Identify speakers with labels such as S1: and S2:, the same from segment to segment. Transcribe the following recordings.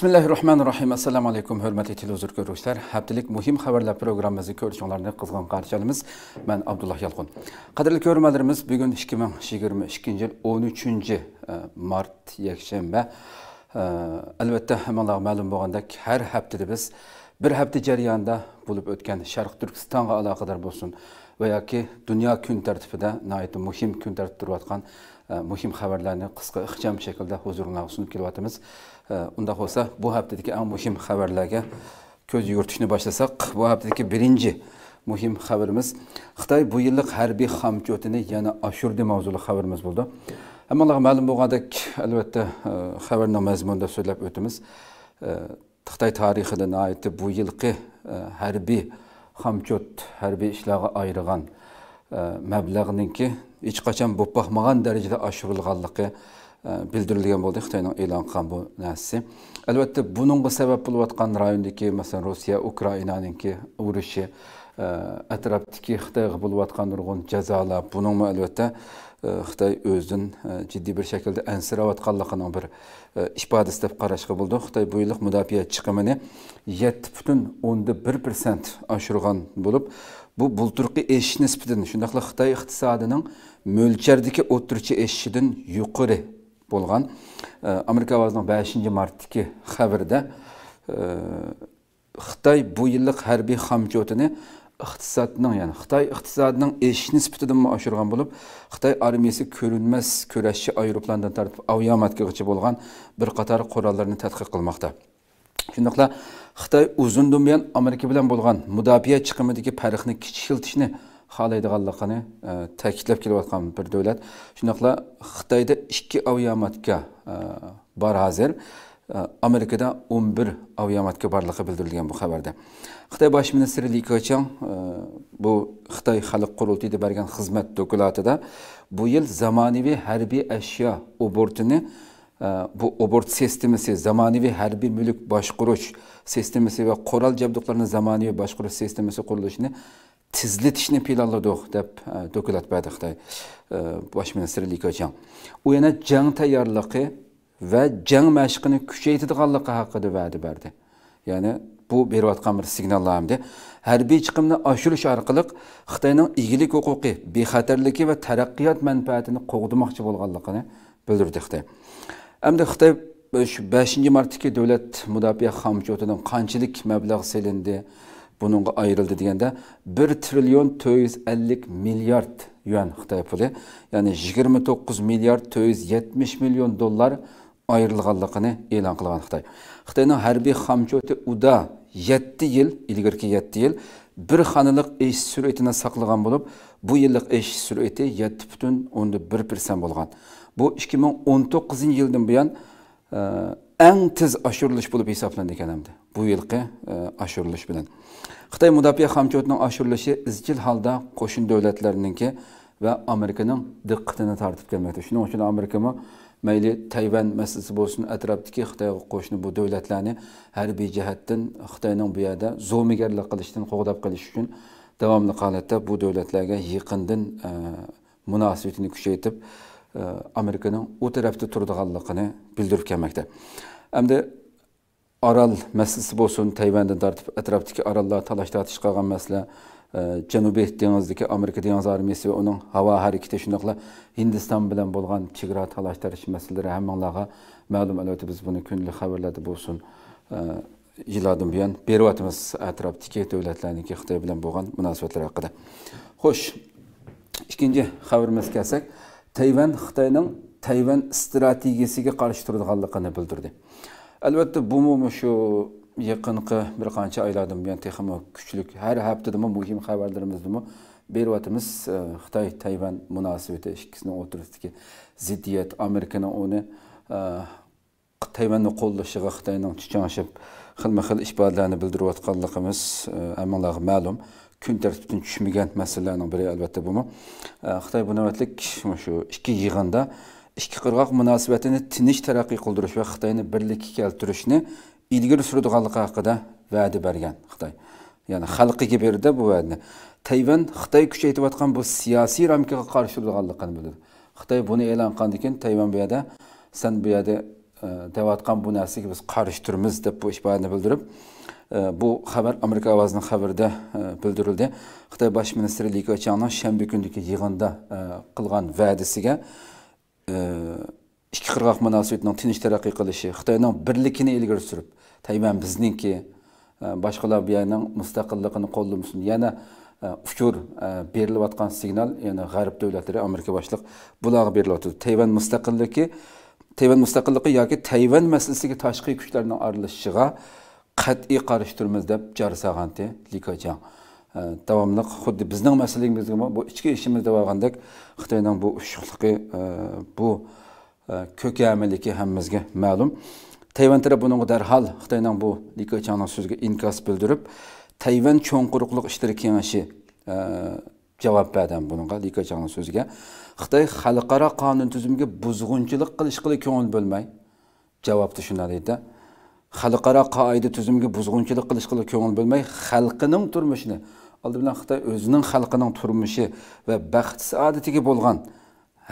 S1: bismillahi rohmanir rohim assalomu alaykum hurmatli televizor ko'ruvchilar haftalik muhim xabarlar programmamizni ko'rishinglarni qizg'in qarshi olamiz man abdulloh yalqin qadrli ko'rmalarimiz bugun ikki ming yigirma ikkinchi yil o'n uchinchi e, mart yakshanba e, albatta hammalarga ma'lum bo'lgandek har haftada biz bir hafta jarayonida bo'lib o'tgan sharq turkistonga aloqador bo'lsin va yoki dunyo kun tartibida nihoyatda muhim kun tartibida turayotgan e, muhim xabarlarni qisqa ixcham shaklda huzuringlarga sunib kelyapmiz unda bo'lsa bu haftadagi eng muhim xabarlarga ko'z yuritishni boshlasak bu haftadagi birinchi muhim xabarimiz xitoy bu yillik harbiy hamkotini yana oshirdi mavzuli xabarimiz bo'ldi hammalarga ma'lum bo'lgandek albatta xabarni mazmunida so'zlab o'tamiz xitoy tarixida nihoyatda bu yilqi harbiy hamkot harbiy ishlarga ayirgan mablag'ninki hech qachon bo'lib darajada oshirilganligi bildirilgan э, болды Қытайның e'lon qilgan bu narsasi albatta buningga sabab bo'layotgan rayondagi masalan rossiya ukrainaninki urushi atrofdagi xitoyga bo'layotgan nurg'un jazolar buningmi albatta xitoy o'zidan jiddiy bir shaklda ansirayotganligining bir ifodasi deb qarashga bo'ldi xitoy bu yillik mudofaa chiqimini yetti butun o'nda bir prosent oshirgan bo'lib bu xitoy iqtisodining bo'lgan amerika ovozining beshinchi martdagi xabarida xitoy bu yillik harbiy hamkotini iqtisodning ya'ni xitoy iqtisodining eshish nisbatida oshirgan bo'lib xitoy armiyasi ko'rinmas kurashchi aeroplandan tortib aviomatkagacha bo'lgan bir qator qurollarni tadqiq qilmoqda shundoqla xitoy uzundan buyon amerika bilan bo'lgan mudofaa chiqimidagi farqni kichikiltishni xohlaydiganligini e, ta'kidlab kelayotgan bir davlat shundoqla xitoyda ikki aviomatga e, bor hozir e, amerikada o'n bir aviomatga borligi bildirilgan bu xabarda xitoy bosh ministri li kochang bu xitoy xalq qurultiyida bergan xizmat dokladida bu yil zamonaviy harbiy ashyo obortini bu obort sistemasi zamonaviy harbiy mulk boshqurish sistemasi va qurol jabduqlarni zamonaviy boshqurish sistemasi qurilishini tizlitishni planladik deb dokulat berdi xitoy bosh ministri li kejan u yana jang tayyorligi va jang mashqini kuchaytirganligi haqida va'da berdi ya'ni bu berayotgan bir signallar hamda harbiy chiqimni oshirish orqali xitoyning igilik huquqi bexatarligi va taraqqiyot manfaatini qo'g'dimoqchi bo'lganligini bildirdi xitoy hamda xitoy shu beshinchi martdagi davlat mudofaa xomchotidan qanchalik mablag' silindi bununla ayrıldı degende 1 trilyon 450 milyard yuan Xitay puli, yani 29 milyard 470 milyon dollar ayrılganlıqını elan qilgan Xitay. Xitayning harbiy xamchoti UDA 7 yil, ilgirki 7 yil bir xanalik eş sürətini saqlagan bo'lib, bu yillik eş sürəti 7.1% bo'lgan. Bu 2019 yildan buyon e, eng tez oshirilish bo'lib hisoblanadi ekan Bu yilqi e, oshirilish bilan. xitoy mudofaa hamkorligining oshirilishi izchil holda qo'shni davlatlarninki va amerikaning diqqatini tortib kelmoqda shuning uchun amerikami mayli tayvan masalasi bo'lsin atrofdagi xitoyga qo'shni bu davlatlarni harbiy jihatdan xitoyning bu yerda zo'migarlik qilishdan qo'g'dab qilish uchun davomli holatda bu davlatlarga yaqindan e, munosabatini kuchaytirib e, amerikaning u tarafda turadiganligini bildirib kelmoqda hamda Aral masalasi bo'lsin tayvandan tortib atrofdagi arallar talash tortish qolgan masala janubiy e, dengizdagi amerika dengiz armiyasi va uning havo harakati shundoqla hindiston bilan bo'lgan chegara talash tarish masalalari hammalarga ma'lum albatta biz buni kunlik xabarlarda bo'lsin e, yillardan buyon beryapmiz atrofdagi davlatlarniki xitoy bilan bo'lgan munosabatlar haqida xo'sh ikkinchi xabarimizga kelsak tayvan xitoyning tayvan strategiyasiga qarshi turadiganligini bildirdi albatta bu shu yaqinqi bir qancha oylardan buyon texmi kuchlik har haftadami muhim xabarlarimizni beryapmiz xitoy tayvan munosabati ikkisini o'rtasidagi ziddiyat amerikani uni tayvanni qo'llashiga xitoyning chuchonshib xilma xil ishbolarni bildirayotganligimiz hammalarga ma'lum kun tartibidan tushmagan masalalarning biri albatta bu xitoy bu navbatlik shu ikki yig'inda ikki qirg'oq munosabatini tinch taraqqiy qildirish va xitoyni birlikka keltirishni ilgari suradiganligi haqida va'da bergan xitoy ya'ni xalqiga berdi bu va'dani tayvan xitoy kuchaytirayotgan bu siyosiy ramkaga qarshi turadiganligini bildirdi xitoy buni e'lon qilgandan keyin tayvan bu yerda san bu yerda e, deyotgan bu narsaga biz qarshi turmiz deb bu ifodani bildirib e, bu xabar amerika ovozining xabarida e, bildirildi xitoy bosh ministri li kochanni shanba kundagi yig'inda qilgan va'dasiga ikki qirg'oq munosabatining tinch taraqqiy qilishi xitoyning birligini ilgari surib tayvan bizniki e, boshqalar bu yerning mustaqilligini qo'llamasini yana e, uchur e, berilayotgan signal ya'ni g'arb davlatlari amerika boshliq bularga berilyotdi tayvan mustaqilligi tayvan mustaqilligi yoki tayvan masalasiga tashqi kuchlarning aralashishiga qat'iy qarshi turmiz deb jar sag'anti likajan davomli xuddi bizning masalaligimizga bu ichki ishimiz deb olgandek xitoyning bu ushuqligi bu ko'kamiligi hammamizga ma'lum tayvan taraf bunga darhol xitoyning bu likachani so'ziga inkos bildirib tayvan cho'ng quruqliq ishlari kengashi javob berdim bunga likachani so'ziga xitoy xalqaro qonun tuzumiga buzg'unchilik qilish qilib ko'ngil bo'lmay javobni shunday deydi xalqaro qoida tuzumga buzg'unchilik qilishga ko'ngil bo'lmay xalqining turmushini oldi bilan xitoy özünün halkının turmushi ve baxt saodatiga bo'lgan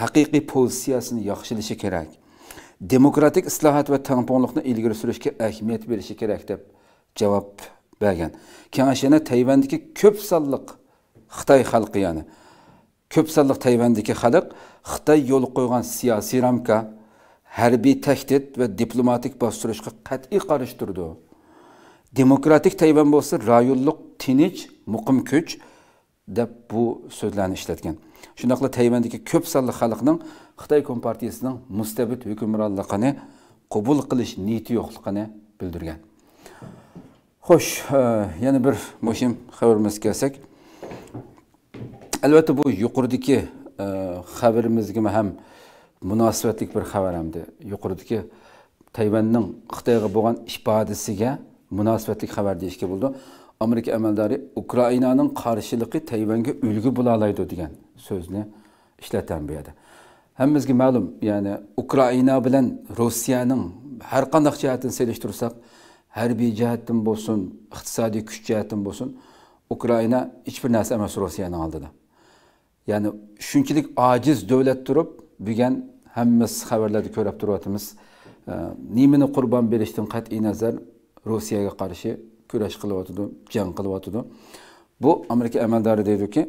S1: haqiqiy pozitsiyasini yaxshilishi kerak demokratik islohot va tangpongliqni ilgari surishga ahamiyat berishi kerak deb javob bergan kengash yana tayvandagi ko'p sonliq xitoy xalqi ya'ni ko'p Tayvan'daki tayvandagi xalq xitoy yo'l qo'ygan ramka harbiy tahdid va diplomatik bostirishga qat'iy qarash turdi demokratik tayvan bo'lsa rayonliq tinch muqim kuch deb bu so'zlarni ishlatgan shundoqla tayvandagi ko'p sonli xalqning xitoy kompartiyasining mustabid hukmronligini qabul qilish niyati yo'qligini bildirgan xo'sh e, yana bir muhim xabarimizga kelsak albatta bu yuqoridagi e, xabarimizga ham e, munosabatlik bir xabar hamda yuqoridagi tayvanning xitoyga bo'lgan ishbodisiga munosabatlik xabar deyishga bo'ldi amerika amaldori ukrainaning qarshiligi tayvanga ulgu oladi degan so'zni ishlatgan bu yerda hammamizga ma'lum ya'ni ukraina bilan rossiyaning har qanday jihatini selishtirsak harbiy jihatdan bo'lsin iqtisodiy kuch jihatdan bo'lsin ukraina hech bir narsa emas rossiyani oldida ya'ni shunchalik ojiz davlat turib degan hammamiz xabarlarni ko'rib turyapmiz nimani qurbon berishdan qat'iy nazar rossiyaga qarshi kurash qilyotidi jang qilyotidi bu amerika amaldori deydiki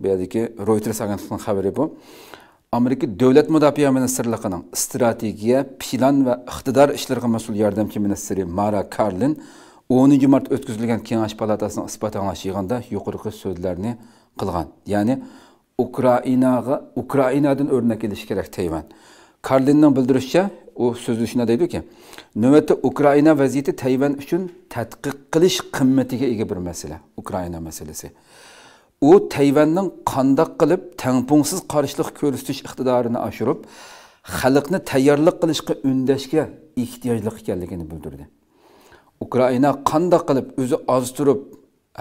S1: bu yerdagi reuters agentligining xabari bu amerika davlat mudofaa ministrligining strategiya plan va iqtidor ishlariga mas'ul yordamchi ministri mara karlin o'ninchi mart o'tkazilgan kengash palatasining isbot anglash yig'inida yuqorgi so'zlarni qilgan ya'ni Ukraynaga Ukrayna'dan örnek elish kerak Tayvan. Karlinning bildirishicha, O so'zi shunday deydi-ki, navbatda Ukrayna vaziyeti Tayvan için tadqiq qilish qimmatiga ega bir mesele. Ukrayna meselesi. O Tayvandan qandoq qilib tangpungsiz qarishlik ko'rsatish iqtidorini oshirib, xalqni tayyorlik qilishga undashga ehtiyojli ekanligini bildirdi. Ukraina qandoq qilib o'zi oz her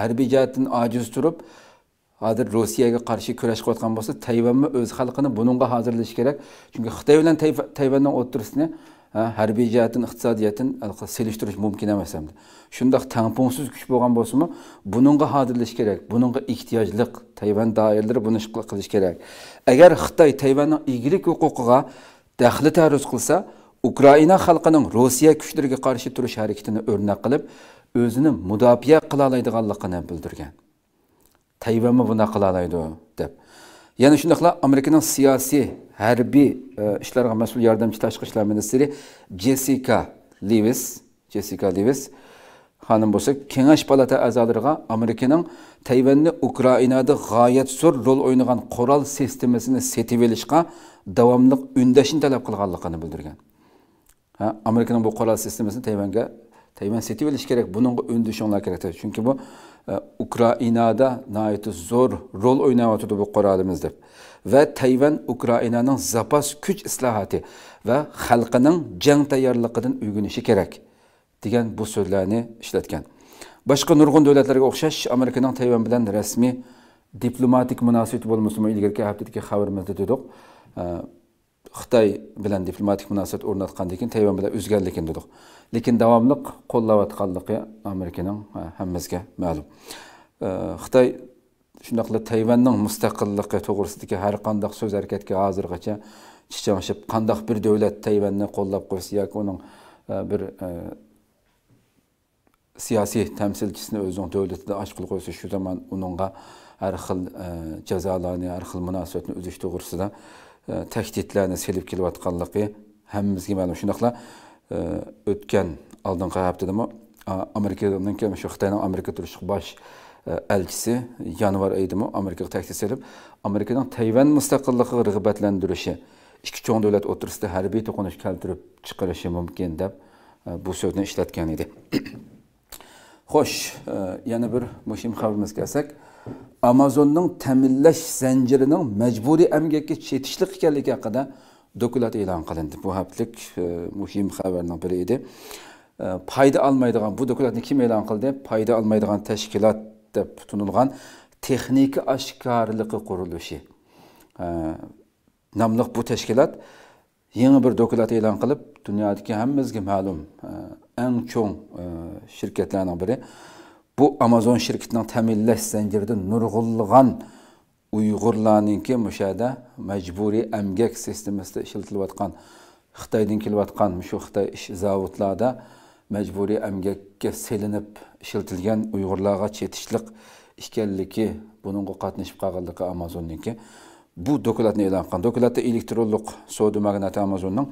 S1: harbiy jihatdan ojiz turib, hozir rossiyaga qarshi kurashayotgan bo'lsa tayvanni o'z xalqini buningga hozirlash kerak chunki xitoy bilan tayvandan o'tirishni harbiy jihatdan jihatdan selishtirish mumkin emas hamda shundoq tangpunsiz kuch bo'lgan bo'lsimi buningga hozirlash kerak buningga ehtiyojliq tayvan doiralari buni qilish kerak agar xitoy tayvanning egalik huquqiga daxli taruz qilsa ukraina xalqining rossiya kuchlariga qarshi turish harakatini o'rnak qilib o'zini mudofaa qila oladiganligini bildirgan tayvanmi bunaqa qilolaydi deb yana shundaqla amerikaning siyosiy harbiy e, ishlarga mas'ul yordamchi tashqi ishlar ministri Jessica Lewis, Jessica Lewis hanım bo'lsa kengash palata a'zolariga amerikaning tayvanni Ukrayna'da gayet zo'r rol o'ynagan qurol sistemasini setib olishga davomli undashni talab qilganligini bildirgan bu koral sistemasini tayvanga tayvan setib olish kerak bunga undashinglar kerak chunki bu ukrainada nihoyatda zo'r rol o'ynayotgandi bu kuralımız deb va tayvan ukrainaning zapas kuch ve va xalqining jang tayyorligidan uyg'unishi kerak degan bu so'zlarni ishlatgan boshqa nurg'un davlatlarga o'xshash amerikaning tayvan bilan rasmiy diplomatik munosabat bo'lmasa ilgargi haftadagi xabarimizda dedik xitoy bilan diplomatik munosabat o'rnatgan lekin tayvan bilan uzganligini dedik lekin davomliq qo'llayotganligi amerikaning hammamizga ma'lum xitoy shundoqla tayvanning mustaqilligi to'g'risidagi har qanday so'z harakatga hozirgacha chichanshib qandoq bir davlat tayvanni qo'llab qo'ysa yoki uning e, bir e, siyosiy tamsilchisini o'zining davlatida oshqil qo'ysa shu zamon har xil e, jazolarni har xil munosabatni uzish E, tahdidlarni selib kelayotganligi hammamizga ma'lum shundoqla e, o'tgan oldingi haftadami amerikadan kelgan shu xitoyni amerika turish bosh e, elchisi yanvar oyidami amerikaga tahdid selib amerikaning tayvan mustaqilligiga rag'batlantirishi ikki cho'ng davlat o'tirisida harbiy to'qinish keltirib chiqarishi mumkin deb bu so'zni ishlatgan edi xo'sh yana bir muhim xabarimiz kelsak amazonning ta'minlash zanjirining majburiy amgakka chetishlik ekanligi haqida dokulat e'lon qilindi bu haftalik e, muhim xabarning biri edi foyda e, olmaydigan bu dokulatni kim e'lon qildi foyda olmaydigan tashkilot deb tutunilgan texnika oshkorligi qurilishi e, nomliq bu tashkilot yangi bir dokulat e'lon qilib dunyodagi hammamizga ma'lum e, eng cho'ng shirkatlarning biri bu amazon shirkitining ta'minlash zanjirida nurg'ulg'an uyg'urlarninki mushada majburiy amgak sistemasida ishlatilayotgan xitoydan kelayotgan shu xitoy ish zavodlarda majburiy amgakka selinib ishlatilgan uyg'urlarga chetishliq ekanligi buningga qatnashib qolganligi amazonniki bu dokladni e'lon qilgan dokladda elektronlik savdo magnati amazonning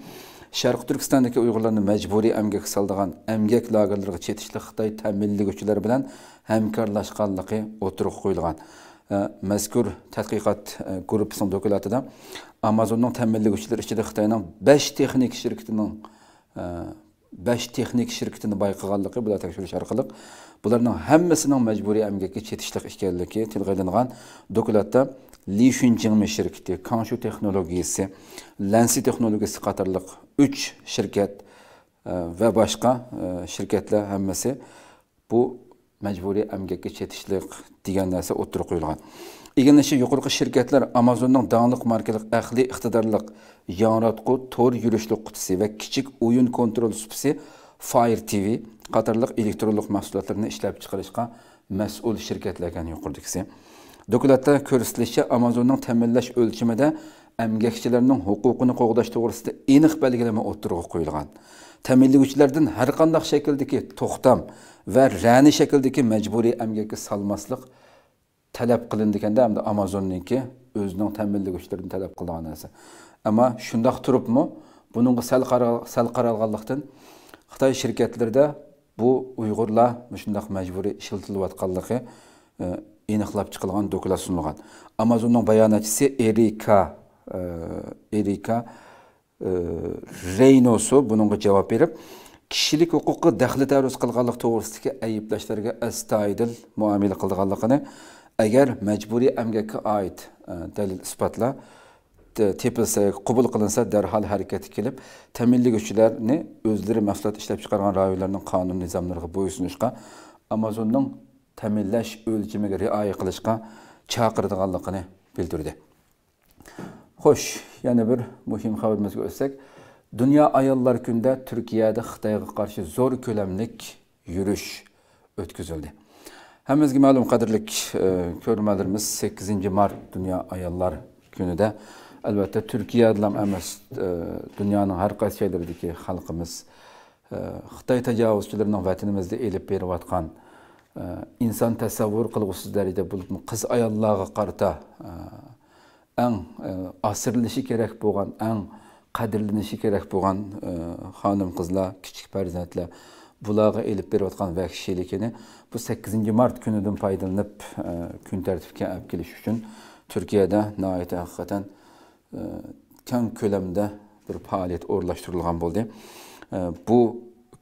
S1: Шарқы Түркістандық uyg'urlarni majburiy әмгек салдыған amgak lagerlariga chetishli қытай ta'minlaguvchilar bilan hamkorlashganligi o'tirib qo'yilgan mazkur tadqiqot тәтқиқат dokladida amazonning ta'minlaguvchilar ichida xitoyning besh texnik shirkitining 5 texnik shirkitini bayqaganligi бұл bularning hammasining majburiy li shunjingmi shirkiti kanshu texnologiyasi lansi texnologiyasi qatorliq 3 shirkat e, va boshqa e, shirkatlar hammasi bu majburiy amgakka chetishliq degan narsa o'ttirib qo'yilgan egallanishi yuqorqi shirkatlar amazonning donliq markali ahli iqtidorliq yoritqu to'r yurishli qutisi va kichik o'yin kontrol supisi fire tv qatorliq elektronlik mahsulotlarni ishlab chiqarishga mas'ul shirkatlargan yuqoridagisi Dokulatda ko'rsatilishicha, Amazonning ta'minlash o'lchimida əmgəkçilərinin hüququnu qoğdaş doğrusu eniq belgilama oturuq qoyulğan. Ta'minlovchilardan hər qandaq şəkildəki toxtam və rəni şəkildəki məcburi əmgəkə salmaslıq tələb qılındıkəndə həm də o'zining özünün talab tələb narsa. Ammo şundaq turibmi? bunun sal qaral sal qaralğanlıqdan Xitay şirkətlərdə bu Uyg'urlar şundaq məcburi ishlatilayotganligi e, aniqlab chiqilgan doklad sunilgan amazonning bayonotchisi erika e, erika e, reynosi bunga javob berib kishilik huquqi daxli taruz qilganlik to'g'risidagi ayblashlarga astoydil muomala eğer mecburi majburiy ait oid e, dalil isbotlar tepilsa qabul qilinsa darhol harakatga kelib tamilli kuchlarni o'zlari mahsulot ishlab chiqargan rayonlarning qonun nizomlariga bo'ysunishga Amazon'un ta'minlash o'lchamiga rioya qilishga chaqirdiganligini bildirdi xo'sh yana bir muhim xabarimizga o'tsak dunyo ayollar kunida turkiyada xitoyga qarshi zo'r ko'lamlik yurish o'tkazildi hammamizga ma'lum qadrli e, ko'rmalarimiz sakkizinchi mart dunyo ayollar kunida albatta turkiyada ham emas e, dunyoning har qaysi joylaridagi xalqimiz e, xitoy e, tajovuzchilarining vatanimizda elib berayotgan insan təsəvvür qılğısız dərəcədə bulubmu? Qız ayallığa qarta ən asırılışı kerak bolğan, ən qadrlanışı kerak bolğan xanım qızlar, kiçik fərzəndlər bulağa elib berib atqan vəhşilikini bu 8-ci mart günüdən faydalanıb gün tərtibinə alıb geliş üçün Türkiyədə nəhayət həqiqətən kən köləmdə bir fəaliyyət orlaşdırılğan boldu. Bu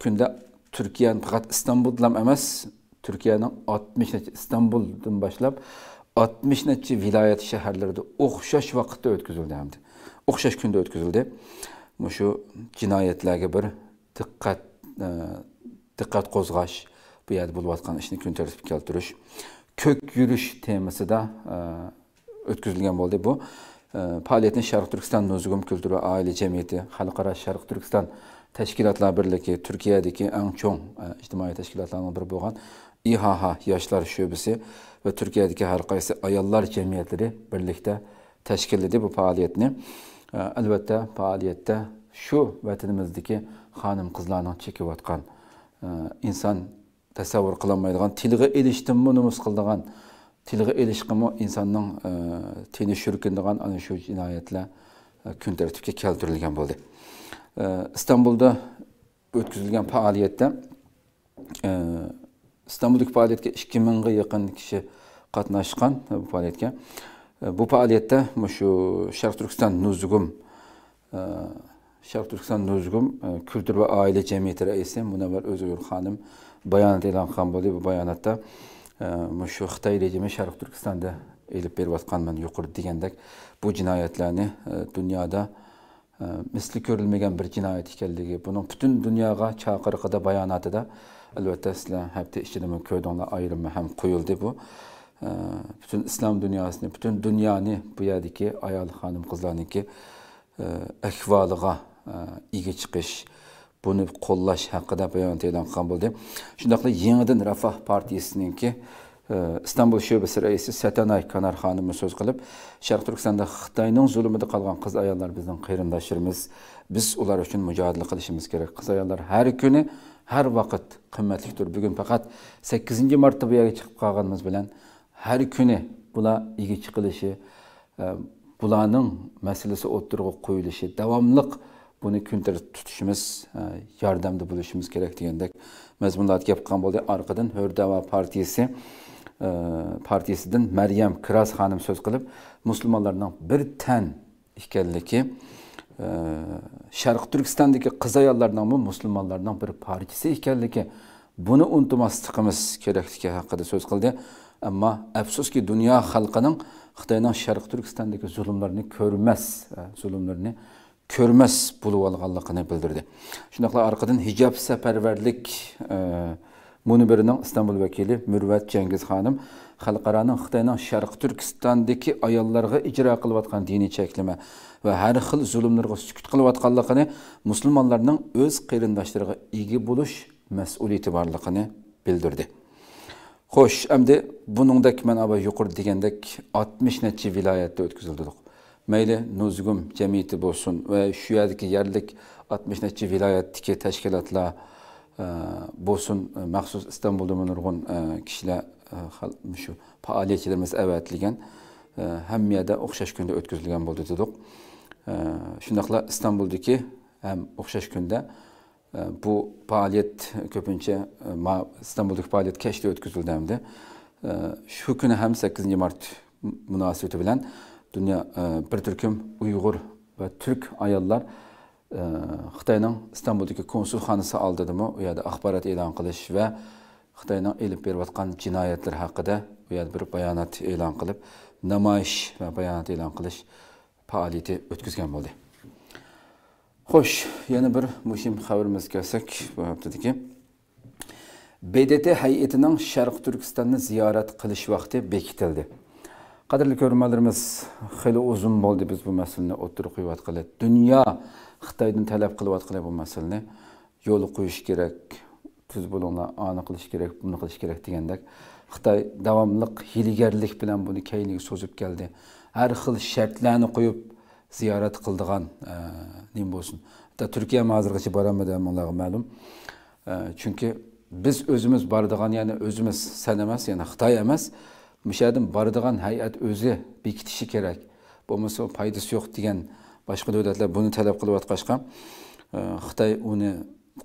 S1: gündə Türkiyənin faqat İstanbuldan emas, turkiyani İstanbul'dan başlayıp istanbuldan boshlab vilayet şehirlerde viloyat shaharlarida o'xshash vaqtda de. Okşaş o'xshash kunda o'tkazildi shu jinoyatlarga bir diqqat e, diqqat qo'zg'ash bu yerda bo'layotgan ishni kun Kök keltirish ko'k yurish e, o'tkazilgan bo'ldi bu e, faoliyatni sharq turkiston nuzgum Aile oila jamiyati xalqaro sharq turkiston tashkilotlar birligi turkiyadagi eng e, ijtimoiy tashkilotlarning biri bo'lgan İHAHA Yaşlar Şöbüsü ve Türkiye'deki her kaysi ayollar cemiyetleri birlikte teşkil edip bu faaliyetini. Elbette faaliyette şu vatanımızdaki hanım kızlarının çekiyotgan e, inson tasavvur qilolmaydigan tilga ilishtimmi numus qildigan tilga ilishqimi insonning e, tini shurkindigan ana shu jinoyatlar e, kun tartibga keltirilgan bo'ldi istanbulda o'tkazilgan faoliyatda istanbuldagi faoliyatga ikki mingga yaqin kishi qatnashgan bu faoliyatga e, bu faoliyatda shu sharq turkiston nuzgum e, sharq turkiston nuzgum e, kultur va oila jamiyati raisi munavvar o'zgul xonim bayonot e'lon qilgan bo'ldi bu bayonotda shu xitoy rejimi sharq turkistonda elib man yuqori degandek bu jinoyatlarni dunyoda misli ko'rilmagan bir jinoyat ekanligi buni butun dunyoga chaqirqida bayonotida əlbəttə həbdə işçiləmə köydonla ayrımı hem qoyuldu bu. E, bütün İslam dünyasını, bütün dünyanı bu yerdeki ayal hanım kızlarınki e, ekvalığa e, iyi çıkış, bunu kollaş buni qo'llash haqida bayonot e'lon qilgan bo'ldi shundoqla yangidan rafah ki e, İstanbul istanbul sho'basi setenay satanay kanarxonimni so'z qilib sharq turkistonda xitoyning zulmida qolgan qiz ayollar bizning qarindoshlarimiz biz ular için mücadele qilishimiz gerek kız ayollar her kuni har vaqt qimmatlikdir bugun faqat sakkizinchi marta bu yoqqa chiqib qolganimiz bilan har kuni bular ega chiqilishi e, bularning masalasi o'ttirg'a qo'yilishi davomliq buni kuntir tutishimiz e, yordamda bo'lishimiz kerak degandek mazmunlarni gap qilgan bo'ldik orqadan ho'rdava partiyasi e, partiyasidan maryam kras xonim so'z qilib musulmonlarning bir tan ekanligi sharq turkistondagi qizayollarnimi musulmonlarning bir partiyasi ekanligi buni unutmasligimiz kerakligi haqida so'z qildi ammo afsuski dunyo xalqining xitoyning sharq turkistondagi zulmlarni ko'rmas e, zulmlarni ko'rmas bo'lib olganligini bildirdi shundoqla orqadan hijob safarvarlik e, munibirining istanbul vakili murvat changiz xonim xalqaroning xitoyning sharq turkistondagi ayollarga ijro qilayotgan diniy cheklama va har xil zulmlarga sukut qilayotganligini musulmonlarning o'z qarindoshlariga ega bo'lish mas'uliyati borligini bildirdi xo'sh endi buningdek mana bu yuqori degandek oltmish necha viloyatda o'tkazildi mayli nuzgum jamiyati bo'lsin va shu yerdagi yerlik oltmish necha viloyatdagi tashkilotlar e, bo'lsin maxsus istanbulda nurg'un e, kishilar shu faoliyatchilarimiz avatilgan e, hammiyada o'xshash kunda o'tkazilgan bo'ldi dedik e, shundoqla istanbuldagi ham o'xshash kunda e, bu faoliyat ko'pincha istanbuldagi faoliyat kashda o'tkazildi shu kuni ham sakkizinchi mart munosabati bilan dunyo bir turkum uyg'ur va turk ayollar xitoyning istanbuldagi konsulxonasi oldidami u yerda axborot e'lon qilish va xitoyning ilib berayotgan jinoyatlar haqida u yerda bir bayonot e'lon qilib namoyish va bayonot e'lon qilish faoliyati o'tkazgan bo'ldi xo'sh yana bir muhim xabarimizga kelsak bu haftadagi bdt hay'atining sharq turkistonni ziyorat qilish vaqti bekitildi qadrli ko'rmalarimiz xili uzun bo'ldi biz bu masalani o'ttirib qo'yayotganlar dunyo xitoydan talab qilayotganlar bu masalani yo'l qo'yish kerak tuz bo'linglar ani qilish kerak buni qilish kerak degandek xitoy davomliq hiylagarlik bilan buni keyinga so'zib keldi har xil shartlarni qo'yib ziyorat qildigan e, nim bo'lsin hatto turkiya ham hozirgacha boramidi ularga ma'lum e, chunki biz o'zimiz boradigan ya'ni o'zimiz san emas ya'ni xitoy emas shu yerdan boradigan hay'at o'zi bekitishi kerak bo'lmasa foydasi yo'q degan boshqa davlatlar buni talab qilib qilayotg'achqa e, xitoy uni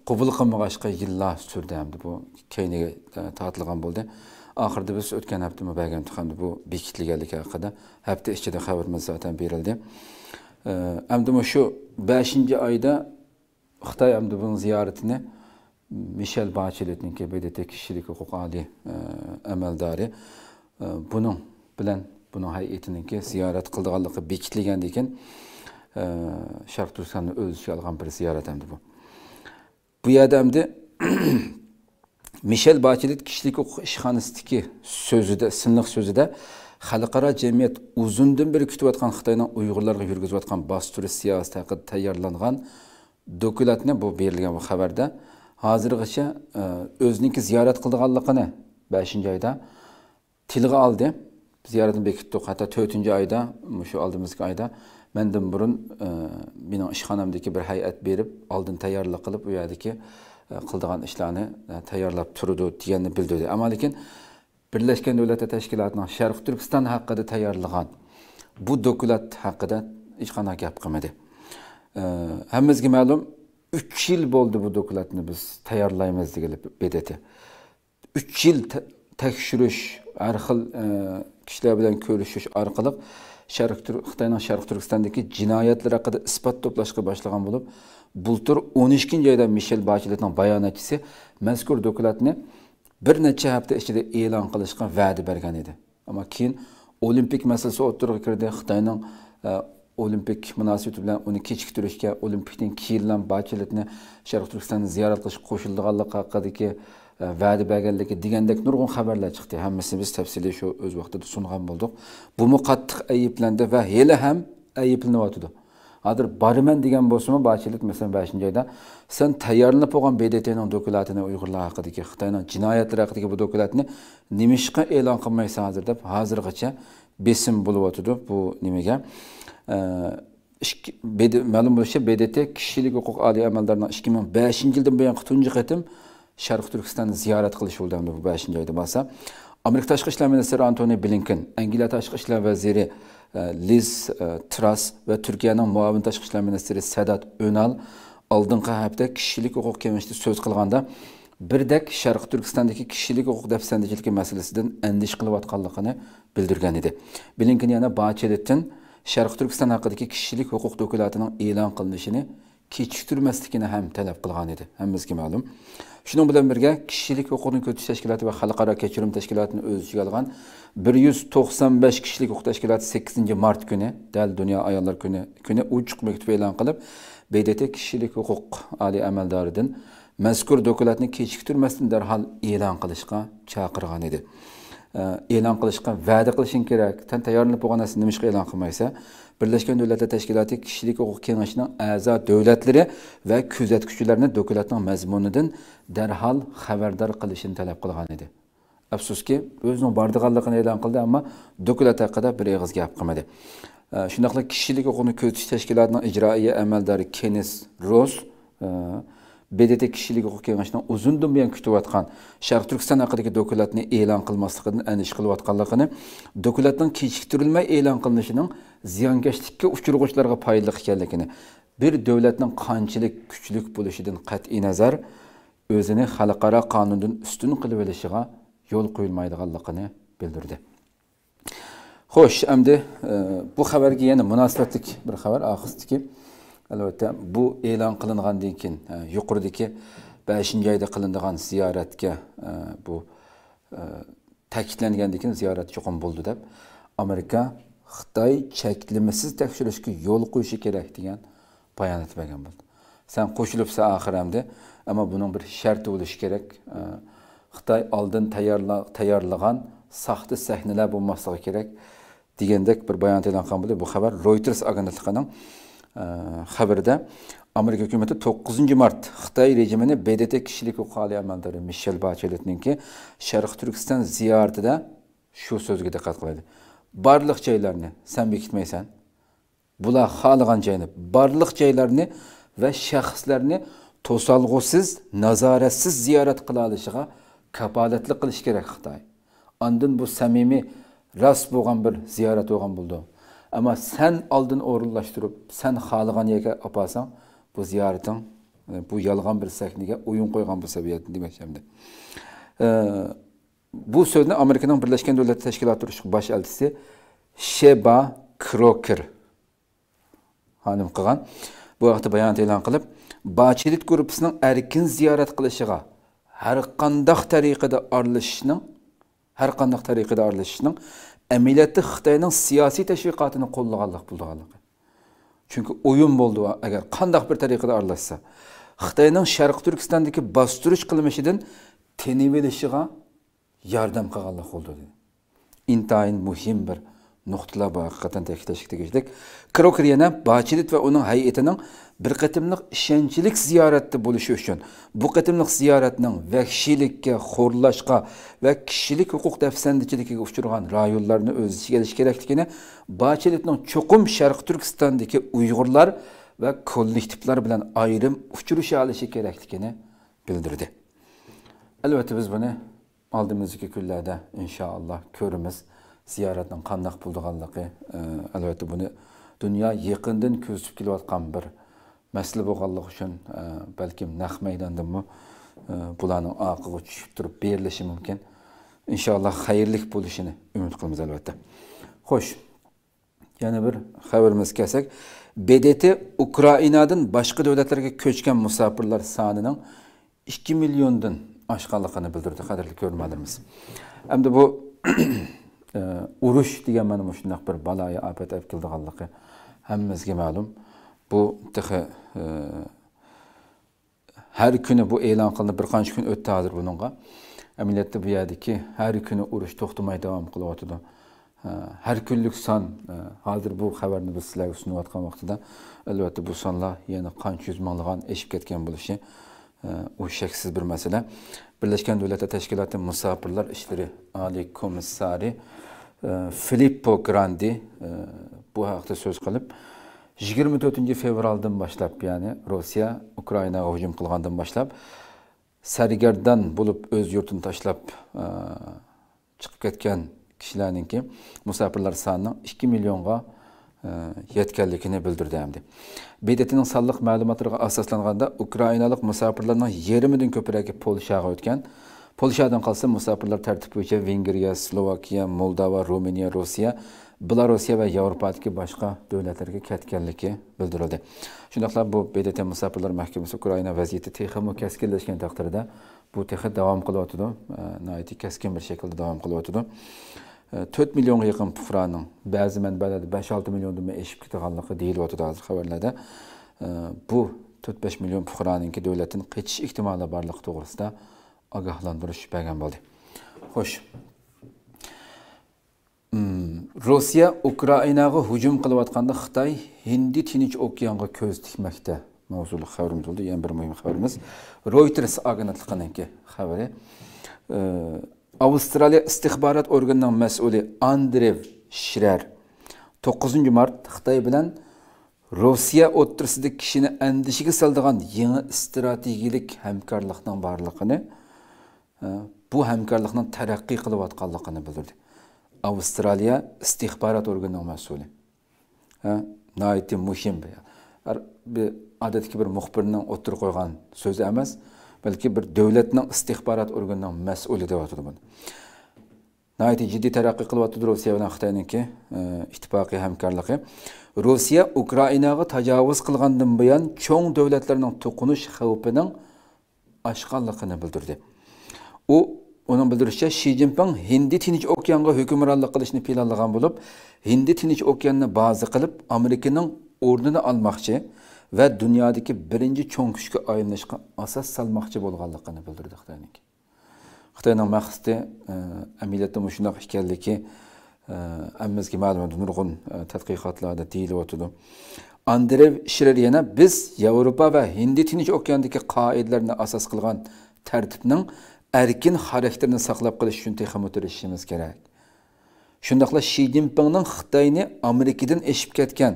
S1: qabul qilmag'ashqa yillar surdi hamdi bu keyinga e, ta'tilgan bo'ldi oxirida biz o'tgan hafta muborak imtihonda bu bekitilganligi haqida hafta ichida haberimiz zaten berildi e, hamda shu beshinchi oyda xitoy hamda buni ziyoratini mishel bacheletninki bdt kishilik huquq oliy amaldori buning bilan buni hayitininki ziyorat qildiganligi bekitilgan ekan sharq turistonni o'z ichiga olgan bir e, ziyorat hamdi bu bu yerda mishel bachelit kishilik huquq ishxonasidagi so'zida silliq so'zida xalqaro jamiyat uzundan beri kutayotgan бас uyg'urlarga yurgizayotgan bostirish siyosati tayyorlangan dokladni bu berilgan bu xabarda hozirgacha o'ziniki ziyorat айда. tilga oldi 4 shu алдымызғы mandan burun e, meni ishxonamdagi bir hay'at berib oldin tayyorlik qilib u yerdagi e, qildigan ishlarni e, tayyorlab turdi deganini bildirdi ammo lekin birlashgan davlatlar tashkilotining sharq turkiston haqida tayyorlagan bu dokulat haqida hech qanaqa gap qilmadi hammamizga ma'lum uch yil bo'ldi bu dokulatni biz tayyorlaymiz deganib bedeti uch yil tekshirish har xil kishilar bilan ko'rishish orqali sharq xitoyning sharq turkistondagi jinoyatlar haqida isbot to'plashga boshlagan bo'lib bultur o'n ikkinchi joyda mishel bacheletning bayonotchisi mazkur dokladni bir necha hafta ichida e'lon qilishga va'da bergan edi ammo keyin olimpik masalasi o'ttirg'a kirdi xitoyning e, olimpik munosabati bilan uni kechiktirishga olimpikdan keyin bacheletni sharq turkistonni ziyorat qilish qo'shilganligi haqidagi vadi berganligi degandek nurg'un xabarlar chiqdi hammasini biz tafsiliy shu o'z vaqtida sungan bo'ldik bumi qattiq ayiblandi va hali ham ayiblanyotidi hozir boraman degan bo'lsinmi barchilik masalan beshinchi oyda sen tayyorlanib bo'lgan bdtni dokulatini uyg'urlar haqidagi xitoyning jinoyatlari haqidagi bu dokulatni nimishqa e'lon qilmaysan hozir hazır hozirgacha besim bo'lyotidi bu nimaga ee, ma'lum bo'lishicha bdt kishilik huquq oliy amallarni ikki ming beshinchi yildan buyon tunji sharqi turkistonni ziyorat qilishi bo'ldi bu beshinchi oyda bo'lsa amerika tashqi ishlar ministri antoni blinken angliya tashqi ishlar vaziri e, liz e, tras va turkiyaning muavin tashqi ishlar ministri sadat o'nal oldingi hafta kishilik huquq kengashida so'z qilganda birdek sharqi turkistondagi kishilik huquq meselesinden masalasidan andish qilayotganligini bildirgan edi blinken yana bachilitdin sharqi turkiston haqidagi kishilik huquq doklatining e'lon hem kechiktirmasligini ham talab Hem biz hammamizga ma'lum shuning bilan birga kishilik huquqni ko'tish tashkiloti va xalqaro kechirim tashkilotini o'z ichiga olgan bir yuz to'qson besh kishilik huquq tashkiloti sakkizinchi mart kuni dal dunyo ayollar kuni kuni uchiq maktub e'lon qilib bdt kishilik huquq oliy amaldoridan mazkur dokladni kechiktirmasdan darhol e'lon qilishga chaqirgan edi e'lon qilishga va'da qilishing kerak tan tayyorlanib bo'lgan narsa nima ishga e'lon qilmaysa Birləşmiş Dövlətlər Təşkilatı Kişilik Hüquq Kengəşinin əza dövlətləri və küzətçilərini dövlətinin məzmunindən dərhal xəbərdar qilishini tələb qılğan idi. Əfsuski özünün bardığanlığını elan qıldı, amma dövlət haqqında bir ağız gəp qılmadı. Şunaqla Kişilik Hüququnu Kötüş Təşkilatının icraiyyə əməldarı Kenis Ross bdt kishiligi huquqiy kengashdan uzundan buyon kutayotgan sharq turkiston haqidagi dokulatni e'lon qilmaslikdan anish qilayotganligini dokulatning kechiktirilmay e'lon qilinishining ziyonkashlikka uchirg'uvchilarga foydali ekanligini bir davlatning qanchalik kuchlik bo'lishidan qat'iy nazar o'zini xalqaro qonundan ustun qilib olishiga yo'l qo'yilmaydiganligini bildirdi xo'sh endi e, bu xabarga yana munosibatlik bir xabar oxirgi albatta bu e'lon qilingandan keyin e, yuqoridagi beshinchi oyda qilinadigan ziyoratga e, bu e, ta'kidlangandan keyin ziyorat chuqur bo'ldi deb amerika xitoy cheklimisiz tekshirishga yo'l qo'yishi kerak degan bayonot bergan bo'ldi san qo'shilibsan oxir hamda ammo buning bir sharti bo'lishi kerak xitoy oldin tayyorlagan saxta sahnalar bo'lmasligi kerak degandek bir bayonot e'lon qilgan bo'ldi bu xabar reuters agentligining haberde ee, amerika hükümeti 9 mart xitoy rejimini bdt kishilik huquq oliy amaldori ki, bacheletninki Türkistan ziyareti de şu so'zga diqqat qiladi barliq joylarni san bekitmaysan bular xohlagan joyni barliq joylarni va shaxslarni to'solg'usiz nazoratsiz ziyorat qila olishiga kapolatli qilish kerak xitoy andin bu samimiy rast bo'lgan bir ziyaret bo'lgan bo'ldi ama sen aldın orullaştırıp, sen Halıganiye'ye aparsan, bu ziyaretin, e, bu yalgan bir sahneye oyun koygan bu seviyetin demek şimdi. Ee, e, bu sözünü Amerika'nın Birleşken Devletleri Teşkilatı baş elçisi Sheba Croker hanım qilgan. Bu vaqtda bayonot e'lon qilib, Bachilik guruhisining erkin ziyorat qilishiga her qanday tariqada aralashishning, her qanday tariqada aralashishning әмилетті Қытайның сияси тәшвиқатыны қолдағанлық бұлдағанлық. Чүнкі ойын болды, әгер қандақ бір тарихыда араласса, Қытайның Шарқ Түркістандегі бастырыш қылмышыдан теневелішіға ярдам қағанлық болды. İntayın muhim bir noktalar var. Hakikaten tekrar teşekkür edecek. Krok Riyana Bahçelit ve onun hayetinin bir qitimliq şençilik ziyoratda bo'lishi uchun bu qitimliq ziyaretinin vahshiylikka xo'rlashga ve kishilik huquq dafsandichiligiga uchragan rayonlarni o'z ichiga olish kerakligini bachilikning cho'qim sharq turkistondagi uyg'urlar va kollektivlar bilan ayrim uchrasha olishi kerakligini bildirdi albatta biz buni oldimizdagi kunlarda inshaalloh ko'ramiz ziyoratning qandoq elbette bunu dünya dunyo yaqindan ko'zib kelayotgan bir masala bo'lganligi uchun balkim naq maydondami bularning oqiga tushib turib berilishi mumkin inshaalloh xayrlik bo'lishini umid qilamiz albatta xo'sh yana bir xabarimiz kelsak bdt ukrainadan boshqa davlatlarga ko'chgan musofirlar sonining ikki milliondan oshganligini bildirdi qadrli ko'rmalarimiz endi bu urush degan mana shundoq bir baloyi ofat olib keldiganligi hammamizga ma'lum bu tixi e, her kuni bu e'lon qilindi bir qancha kun o'tdi hozir buningga amaliyotda e, bu yerdagi har kuni urush to'xtamay davom qilyotidi e, har kunlik son hozir bu xabarni biz sizlarga sunayotgan vaqtida albatta bu sonlar yana qancha yuz eşlik etken ketgan bo'lishi u bir masala birlashgan davlatlar tashkiloti musofirlar ishlari Ali komissari filippo grandi bu hakta so'z qilib 24 to'rtinchi fevraldan boshlab ya'ni rossiya ukrainaga hujum qilgandan boshlab sargardon bo'lib o'z yurtini tashlab e, chiqib ketgan kishilarninki musofirlar sonining 2 millionga e, yetganligini bildirdi hamdi BDTning sonliq ma'lumotlariga asoslanganda ukrainalik 20 yarmidan ko'pragi polshaga o'tgan polshadan qolsa musofirlar tartibi bo'yicha vengriya slovakiya moldova ruminiya rossiya belarusiya va yevropadagi boshqa davlatlarga ketganligi bildirildi shundoq bu bdt musofirlar mahkamasi ukraina vaziyati texmi keskinlashgan taqdirda bu texi davom qilyotidi e, nihoyatda kaskin bir shaklda davom qilyotidi e, to'rt millionga yaqin fuqaroning ba'zi manbalarda besh olti milliondan eshib ketganligi deyilyotidi hozir xabarlarda e, bu to'rt besh million fuqaroninki davlatdan qachish ehtimoli borligi to'g'risida ogohlantirish bergan bo'ldi xo'sh hmm. Русия Украинаға хүжім қылып Қытай Хинди Тинич океанға көз тікмекте маузулы хабарымыз болды, ең бір мұйым хабарымыз. Ройтерс ке хабары. Австралия истихбарат органның мәсулі Андрев Шрер 9 март Қытай білен Русия отырсыды кішіні әндішігі салдыған еңі стратегілік әмкарлықтың барлықыны, бұ әмкарлықтың тәрәққи қылып атқалықыны Австралия стихбарат органының мәсулі. Найты мүхим бе. Әдетке бір мұқпірінің отыр қойған сөз әмәз, бәлкі бір дөвлетінің стихбарат органының мәсулі деп отырды бұны. Найты жиди тәрәқі қылып отырды Русия бұлан Қытайның ке, итпақи әмкарлықы. Русия Украинағы тажауыз қылғандың бұян чоң дөвлетлерінің тұқыныш қауіпінің ашқалықыны білдірді. О, Onun bildirişçe Xi Jinping Hindi Tinch Okyanğa hökümranlık qilishni planlagan bulup Hindi Tinch Okyanını bazı qilip Amerikanın o'rnini almoqchi va dunyodagi birinchi cho'ng kuchga aylanishga asos solmoqchi bo'lganligini bildirdi xitoyning xitoyning maqsadi amaliyotda e, shundoq ekanligi hammamizga e, ma'lum nurg'un e, tadqiqotlarda deyilyotidi andrev shler yana biz yevropa ve hindi tinch okeanidagi qoidalarni asos qilgan tartibning erkin xarakterini saqlab qolish uchun texmi tirishishimiz kerak shundoqla shi zinpinning xitoyni amerikadan eshib ketgan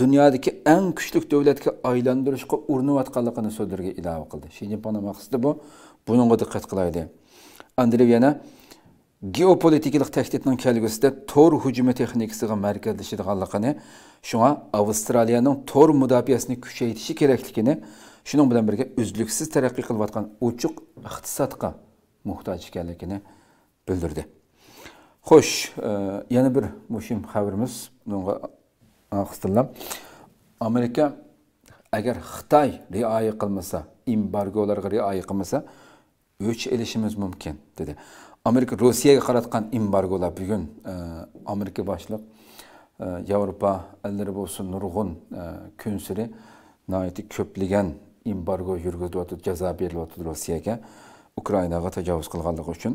S1: dunyodagi eng kuchli davlatga aylantirishga urinayotganligini so'zlarga ilova qildi shi zinpinni maqsadi bu bunga diqqat qilaydi andrev yana geopolitikalik tahdidning kelgusida tor hujumi texnikasiga markazlashadiganligini shunga avstraliyaning tor mudofiasini kuchaytirishi kerakligini shuning bilan birga uzluksiz taraqqiy qilayotgan ochiq iqtisodga muhtoj ekanligini bildirdi xo'sh e, yana bir muhim xabarimiz bunga amerika agar xitoy rioya qilmasa embargolarga rioya qilmasa o'ch ilishimiz mumkin dedi amerika rossiyaga qaratgan embargolar bugun e, amerika boshliq e, yevropa allari bo'lsin nurg'un kun sari ko'plagan embargo yurgizyotdi jazo berilyapti rossiyaga Ukraynaga tajovuz qilganligi uchun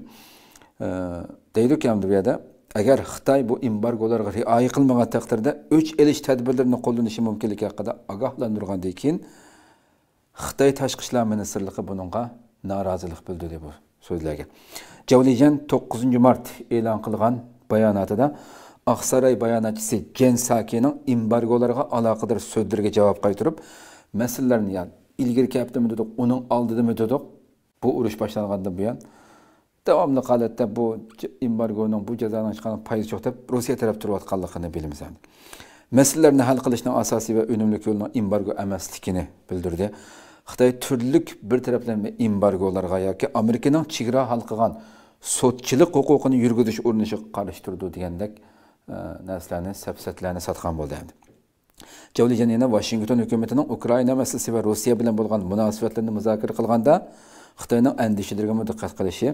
S1: deydi ekan bu yerda agar xitoy bu embargolarga rioya qilmagan taqdirda o'ch elish tadbirlarini qo'llanishi mumkinligi haqida ogohlantirgandan keyin xitoy tashqi ishlar ministrligi bunga norozilik bildirdi bu so'zlarga javlijan to'qqizinchi mart e'lon qilgan bayonotida oqsaroy bayonotchisi gen sakining embargolarga aloqador so'zlarga javob qaytarib masalalarni ilgari kaptimi dedik onun aldığı oldidimi dedik bu urush boshlangandan buyon davomli holatda bu embargoning bu jazoning hech qanaqa foyda yo'q deb rossiya taraf turayotganligini bilamiz masalalarni hal qilishning asosiy va unumli yo'li embargo emasligini bildirdi xitoy turlik bir taraflama embargolarga yoki amerikaning chegara hal qilgan sotchilik huquqini yurgizish urinishi qarshi turdi degandek e, narsalarni safsatlarni sotgan bo'ldi javli yana washington hukumatining ukraina masalasi va rossiya bilan bo'lgan munosabatlarni muzokara qilganda xitoyning andishidirga diqqat qilishi